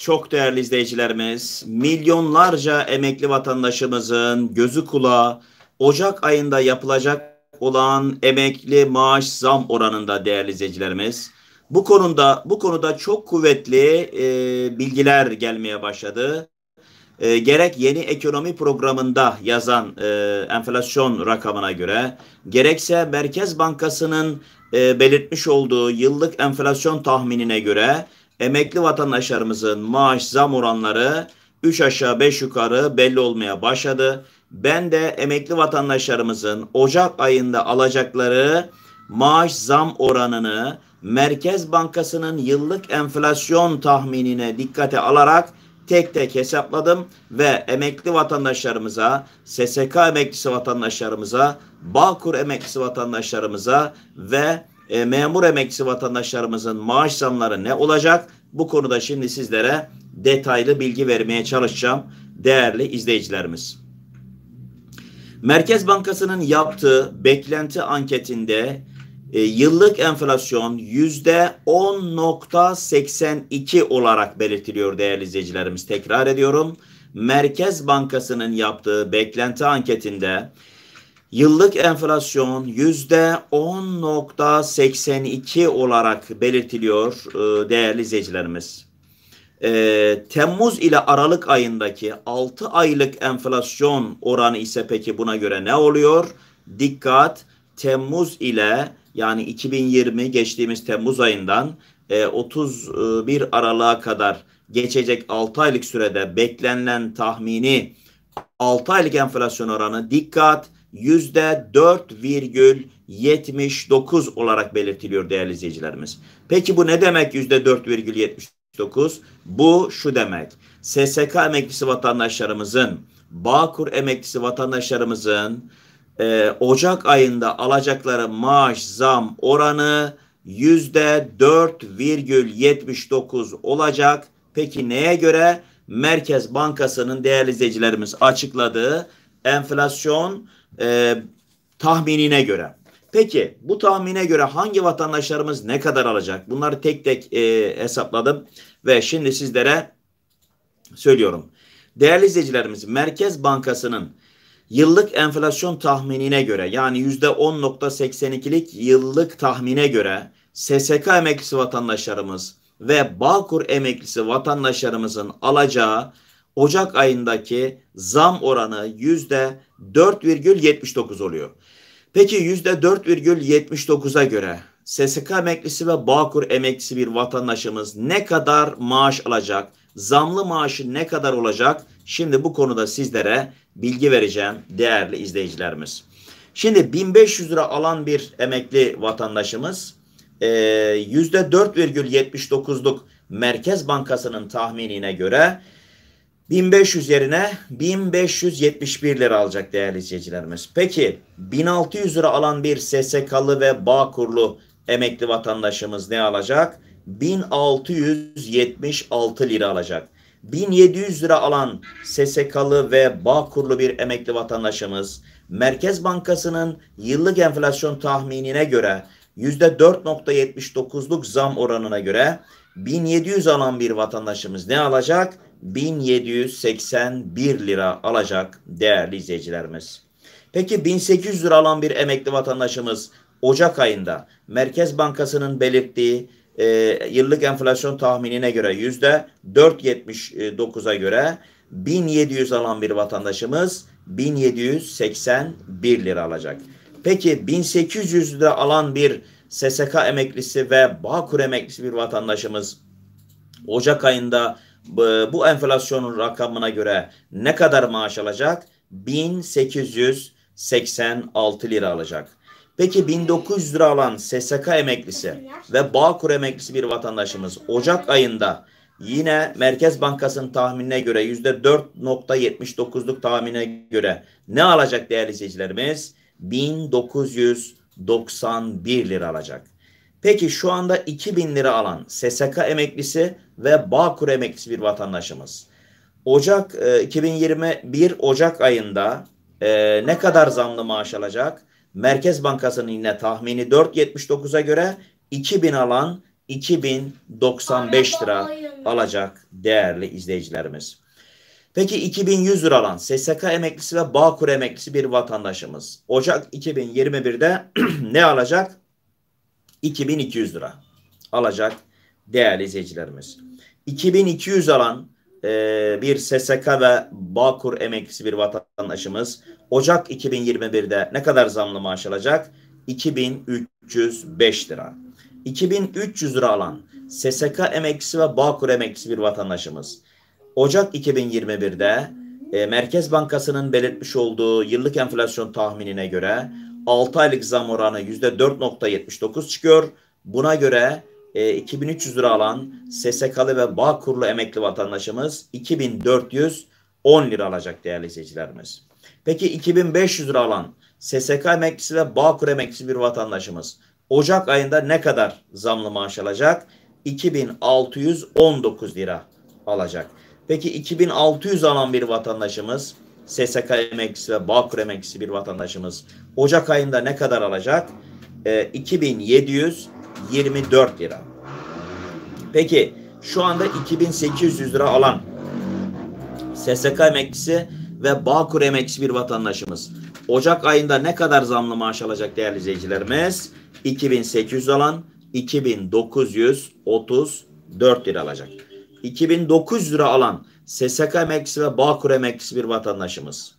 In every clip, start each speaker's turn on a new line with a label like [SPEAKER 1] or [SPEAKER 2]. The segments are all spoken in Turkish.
[SPEAKER 1] çok değerli izleyicilerimiz, milyonlarca emekli vatandaşımızın gözü kulağı Ocak ayında yapılacak olan emekli maaş zam oranında değerli izleyicilerimiz. Bu konuda bu konuda çok kuvvetli e, bilgiler gelmeye başladı. E, gerek yeni ekonomi programında yazan e, enflasyon rakamına göre, gerekse Merkez Bankası'nın e, belirtmiş olduğu yıllık enflasyon tahminine göre emekli vatandaşlarımızın maaş zam oranları 3 aşağı 5 yukarı belli olmaya başladı. Ben de emekli vatandaşlarımızın Ocak ayında alacakları maaş zam oranını Merkez Bankası'nın yıllık enflasyon tahminine dikkate alarak tek tek hesapladım ve emekli vatandaşlarımıza, SSK emeklisi vatandaşlarımıza, Bağkur emeklisi vatandaşlarımıza ve e, memur emekçisi vatandaşlarımızın maaş zamları ne olacak? Bu konuda şimdi sizlere detaylı bilgi vermeye çalışacağım değerli izleyicilerimiz. Merkez Bankası'nın yaptığı beklenti anketinde e, yıllık enflasyon yüzde 10.82 olarak belirtiliyor değerli izleyicilerimiz. Tekrar ediyorum. Merkez Bankası'nın yaptığı beklenti anketinde Yıllık enflasyon %10.82 olarak belirtiliyor e, değerli izleyicilerimiz. E, Temmuz ile Aralık ayındaki 6 aylık enflasyon oranı ise peki buna göre ne oluyor? Dikkat Temmuz ile yani 2020 geçtiğimiz Temmuz ayından 31 e, Aralık'a kadar geçecek 6 aylık sürede beklenilen tahmini 6 aylık enflasyon oranı dikkat 4,79 olarak belirtiliyor değerli izleyicilerimiz. Peki bu ne demek 4,79? Bu şu demek. SSK emeklisi vatandaşlarımızın, Bağkur emeklisi vatandaşlarımızın e, Ocak ayında alacakları maaş zam oranı 4,79 olacak. Peki neye göre? Merkez Bankası'nın değerli izleyicilerimiz açıkladığı enflasyon e, tahminine göre. Peki bu tahmine göre hangi vatandaşlarımız ne kadar alacak? Bunları tek tek e, hesapladım ve şimdi sizlere söylüyorum. Değerli izleyicilerimiz Merkez Bankası'nın yıllık enflasyon tahminine göre yani %10.82'lik yıllık tahmine göre SSK emeklisi vatandaşlarımız ve Bağkur emeklisi vatandaşlarımızın alacağı Ocak ayındaki zam oranı yüzde 4,79 oluyor. Peki yüzde 4,79'a göre SSK emeklisi ve Bağkur emeklisi bir vatandaşımız ne kadar maaş alacak? Zamlı maaşı ne kadar olacak? Şimdi bu konuda sizlere bilgi vereceğim değerli izleyicilerimiz. Şimdi 1500 lira alan bir emekli vatandaşımız %4,79'luk e, Merkez Bankası'nın tahminine göre 1500 yerine 1571 lira alacak değerli izleyicilerimiz. Peki 1600 lira alan bir SSK'lı ve Bağkurlu emekli vatandaşımız ne alacak? 1676 lira alacak. 1700 lira alan SSK'lı ve Bağkurlu bir emekli vatandaşımız Merkez Bankası'nın yıllık enflasyon tahminine göre %4.79'luk zam oranına göre 1700 alan bir vatandaşımız ne alacak? 1781 lira alacak değerli izleyicilerimiz. Peki 1800 lira alan bir emekli vatandaşımız Ocak ayında Merkez Bankası'nın belirttiği e, yıllık enflasyon tahminine göre yüzde 4.79'a göre 1700 alan bir vatandaşımız 1781 lira alacak. Peki 1800 lira alan bir SSK emeklisi ve Bağkur emeklisi bir vatandaşımız Ocak ayında bu enflasyonun rakamına göre ne kadar maaş alacak? 1886 lira alacak. Peki 1900 lira alan SSK emeklisi ve Bağkur emeklisi bir vatandaşımız Ocak ayında yine Merkez Bankası'nın tahminine göre %4.79'luk tahmine göre ne alacak değerli izleyicilerimiz? 1991 lira alacak. Peki şu anda 2000 lira alan SSK emeklisi ve Bağkur emeklisi bir vatandaşımız. Ocak e, 2021 Ocak ayında e, ne kadar zamlı maaş alacak? Merkez Bankası'nın yine tahmini 4.79'a göre 2000 alan 2095 lira alacak değerli izleyicilerimiz. Peki 2100 lira alan SSK emeklisi ve Bağkur emeklisi bir vatandaşımız Ocak 2021'de ne alacak? 2200 lira alacak değerli izleyicilerimiz. 2200 alan e, bir SSK ve Bağkur emeklisi bir vatandaşımız Ocak 2021'de ne kadar zamlı maaş alacak? 2305 lira. 2300 lira alan SSK emeklisi ve Bağkur emeklisi bir vatandaşımız Ocak 2021'de e, Merkez Bankası'nın belirtmiş olduğu yıllık enflasyon tahminine göre 6 aylık zam oranı %4.79 çıkıyor. Buna göre e, 2300 lira alan SSK'lı ve Bağkurlu emekli vatandaşımız 2410 lira alacak değerli seçicilerimiz. Peki 2500 lira alan SSK emeklisi ve Bağkur emeklisi bir vatandaşımız Ocak ayında ne kadar zamlı maaş alacak? 2619 lira alacak. Peki 2600 alan bir vatandaşımız SSK emeklisi ve Bağkur emeklisi bir vatandaşımız Ocak ayında ne kadar alacak? E, 2700 24 lira. Peki şu anda 2800 lira alan SSK emeklisi ve Bağkur emekçisi bir vatandaşımız. Ocak ayında ne kadar zamlı maaş alacak değerli izleyicilerimiz? 2800 alan 2934 lira alacak. 2900 lira alan SSK emeklisi ve Bağkur emeklisi bir vatandaşımız.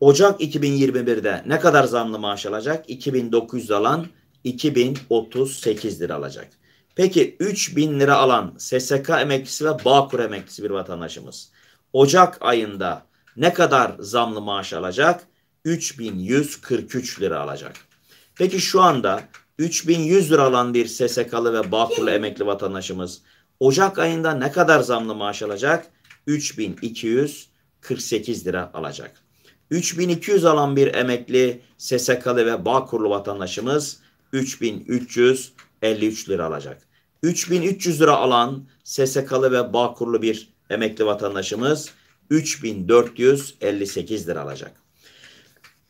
[SPEAKER 1] Ocak 2021'de ne kadar zamlı maaş alacak? 2900 alan 2038 lira alacak. Peki 3000 lira alan SSK emeklisi ve Bağkur emeklisi bir vatandaşımız Ocak ayında ne kadar zamlı maaş alacak? 3143 lira alacak. Peki şu anda 3100 lira alan bir SSK'lı ve Bağkur'lu emekli vatandaşımız Ocak ayında ne kadar zamlı maaş alacak? 3248 lira alacak. 3200 alan bir emekli SSK'lı ve Bağkur'lu vatandaşımız 3353 lira alacak. 3300 lira alan SSK'lı ve Bağkurlu bir emekli vatandaşımız 3458 lira alacak.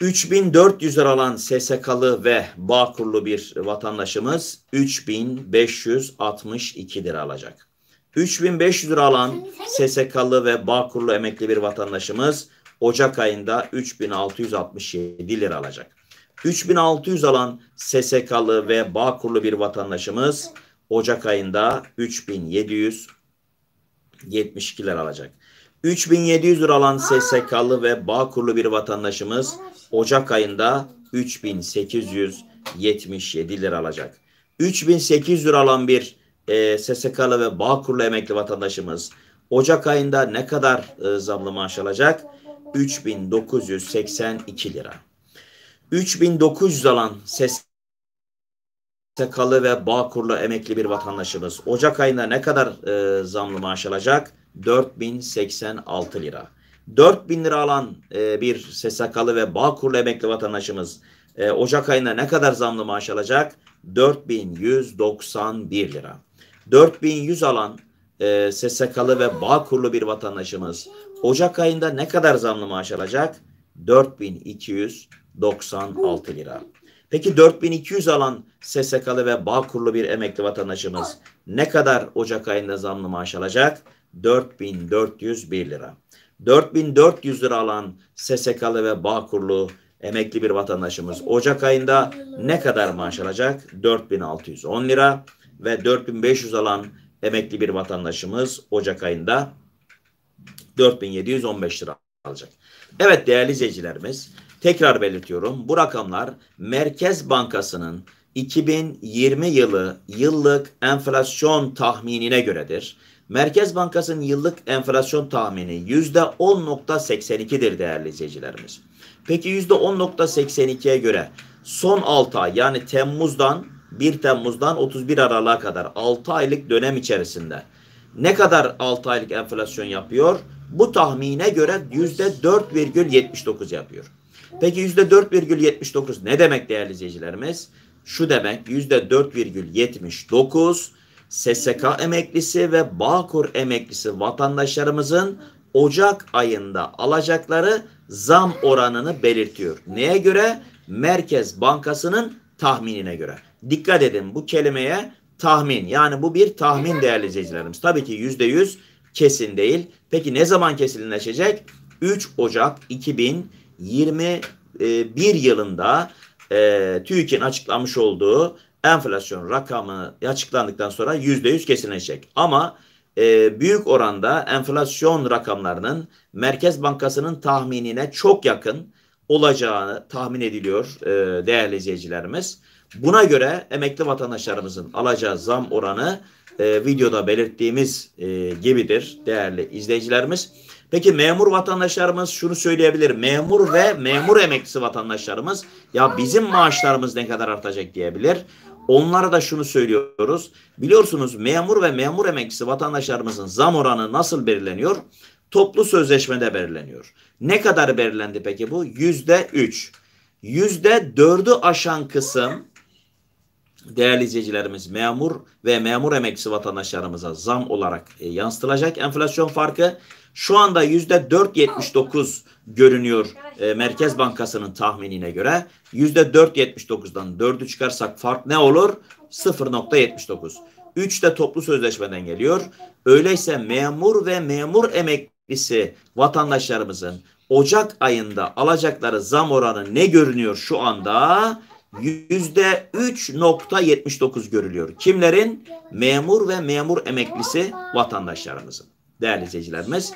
[SPEAKER 1] 3400 lira alan SSK'lı ve Bağkurlu bir vatandaşımız 3562 lira alacak. 3500 lira alan SSK'lı ve Bağkurlu emekli bir vatandaşımız Ocak ayında 3667 lira alacak. 3600 alan SSK'lı ve Bağkurlu bir vatandaşımız Ocak ayında 3772 lira alacak. 3700 lira alan SSK'lı ve Bağkurlu bir vatandaşımız Ocak ayında 3877 lira alacak. 3800 lira alan bir e, SSK'lı ve Bağkurlu emekli vatandaşımız Ocak ayında ne kadar e, zamlı maaş alacak? 3982 lira. 3900 alan ses ve Bağkur'la emekli bir vatandaşımız. Ocak ayında ne kadar e, zamlı maaş alacak? 4086 lira. 4000 lira alan e, bir SSK'lı ve Bağkur'la emekli vatandaşımız e, Ocak ayında ne kadar zamlı maaş alacak? 4191 lira. 4100 alan e, SSK'lı ve Bağkur'lu bir vatandaşımız Ocak ayında ne kadar zamlı maaş alacak? 4296 lira. Peki 4200 alan SSK'lı ve bağ kurulu bir emekli vatandaşımız ne kadar Ocak ayında zamlı maaş alacak? 4401 lira. 4400 lira alan SSK'lı ve bağ kurulu emekli bir vatandaşımız Ocak ayında ne kadar maaş alacak? 4610 lira ve 4500 alan emekli bir vatandaşımız Ocak ayında 4715 lira alacak. Evet değerli izleyicilerimiz tekrar belirtiyorum bu rakamlar Merkez Bankası'nın 2020 yılı yıllık enflasyon tahminine göredir. Merkez Bankası'nın yıllık enflasyon tahmini %10.82'dir değerli izleyicilerimiz. Peki %10.82'ye göre son 6 ay yani Temmuz'dan 1 Temmuz'dan 31 Aralık'a kadar 6 aylık dönem içerisinde ne kadar 6 aylık enflasyon yapıyor? bu tahmine göre yüzde dört virgül yetmiş dokuz yapıyor. Peki yüzde dört virgül yetmiş dokuz ne demek değerli izleyicilerimiz? Şu demek yüzde dört virgül yetmiş dokuz SSK emeklisi ve Bağkur emeklisi vatandaşlarımızın Ocak ayında alacakları zam oranını belirtiyor. Neye göre? Merkez Bankası'nın tahminine göre. Dikkat edin bu kelimeye tahmin. Yani bu bir tahmin değerli izleyicilerimiz. Tabii ki yüzde yüz kesin değil. Peki ne zaman kesinleşecek? 3 Ocak 2021 e, yılında e, TÜİK'in açıklamış olduğu enflasyon rakamı açıklandıktan sonra yüzde yüz kesinleşecek. Ama e, büyük oranda enflasyon rakamlarının Merkez Bankası'nın tahminine çok yakın olacağını tahmin ediliyor e, değerli izleyicilerimiz. Buna göre emekli vatandaşlarımızın alacağı zam oranı e, videoda belirttiğimiz e, gibidir değerli izleyicilerimiz. Peki memur vatandaşlarımız şunu söyleyebilir. Memur ve memur emeklisi vatandaşlarımız ya bizim maaşlarımız ne kadar artacak diyebilir. Onlara da şunu söylüyoruz. Biliyorsunuz memur ve memur emeklisi vatandaşlarımızın zam oranı nasıl belirleniyor? Toplu sözleşmede belirleniyor. Ne kadar belirlendi peki bu? Yüzde üç. Yüzde dördü aşan kısım değerli izleyicilerimiz memur ve memur emekçisi vatandaşlarımıza zam olarak e, yansıtılacak. Enflasyon farkı şu anda yüzde 4.79 görünüyor e, Merkez Bankası'nın tahminine göre. Yüzde 4.79'dan 4'ü çıkarsak fark ne olur? 0.79. 3 de toplu sözleşmeden geliyor. Öyleyse memur ve memur emeklisi vatandaşlarımızın Ocak ayında alacakları zam oranı ne görünüyor şu anda? 3.79 görülüyor. Kimlerin? Memur ve memur emeklisi vatandaşlarımızın. Değerli izleyicilerimiz,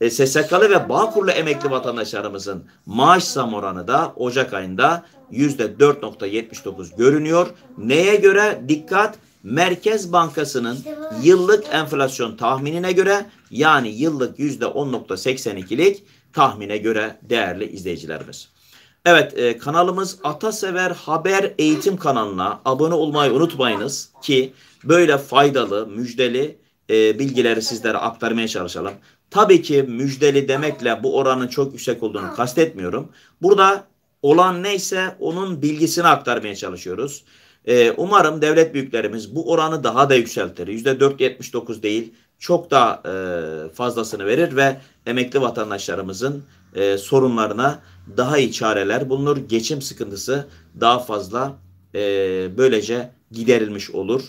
[SPEAKER 1] e, SSK'lı ve Bağkur'lu emekli vatandaşlarımızın maaş zam oranı da Ocak ayında 4.79 görünüyor. Neye göre? Dikkat! Merkez Bankası'nın yıllık enflasyon tahminine göre yani yıllık yüzde %10.82'lik tahmine göre değerli izleyicilerimiz. Evet e, kanalımız Atasever Haber Eğitim kanalına abone olmayı unutmayınız ki böyle faydalı, müjdeli e, bilgileri sizlere aktarmaya çalışalım. Tabii ki müjdeli demekle bu oranın çok yüksek olduğunu kastetmiyorum. Burada olan neyse onun bilgisini aktarmaya çalışıyoruz. E, umarım devlet büyüklerimiz bu oranı daha da yükseltir. %4.79 değil çok daha e, fazlasını verir ve emekli vatandaşlarımızın e, sorunlarına daha iyi çareler bulunur. Geçim sıkıntısı daha fazla e, böylece giderilmiş olur.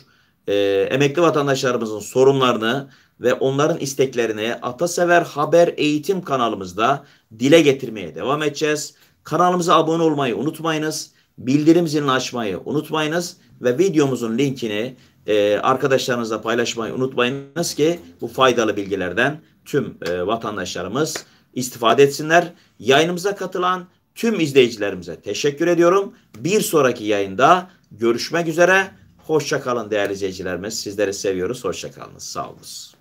[SPEAKER 1] E, emekli vatandaşlarımızın sorunlarını ve onların isteklerini Atasever Haber Eğitim kanalımızda dile getirmeye devam edeceğiz. Kanalımıza abone olmayı unutmayınız. Bildirim zilini açmayı unutmayınız. Ve videomuzun linkini e, arkadaşlarınızla paylaşmayı unutmayınız ki bu faydalı bilgilerden tüm e, vatandaşlarımız istifade etsinler. Yayınımıza katılan tüm izleyicilerimize teşekkür ediyorum. Bir sonraki yayında görüşmek üzere. Hoşça kalın değerli izleyicilerimiz. Sizleri seviyoruz. Hoşçakalın. Sağ olun.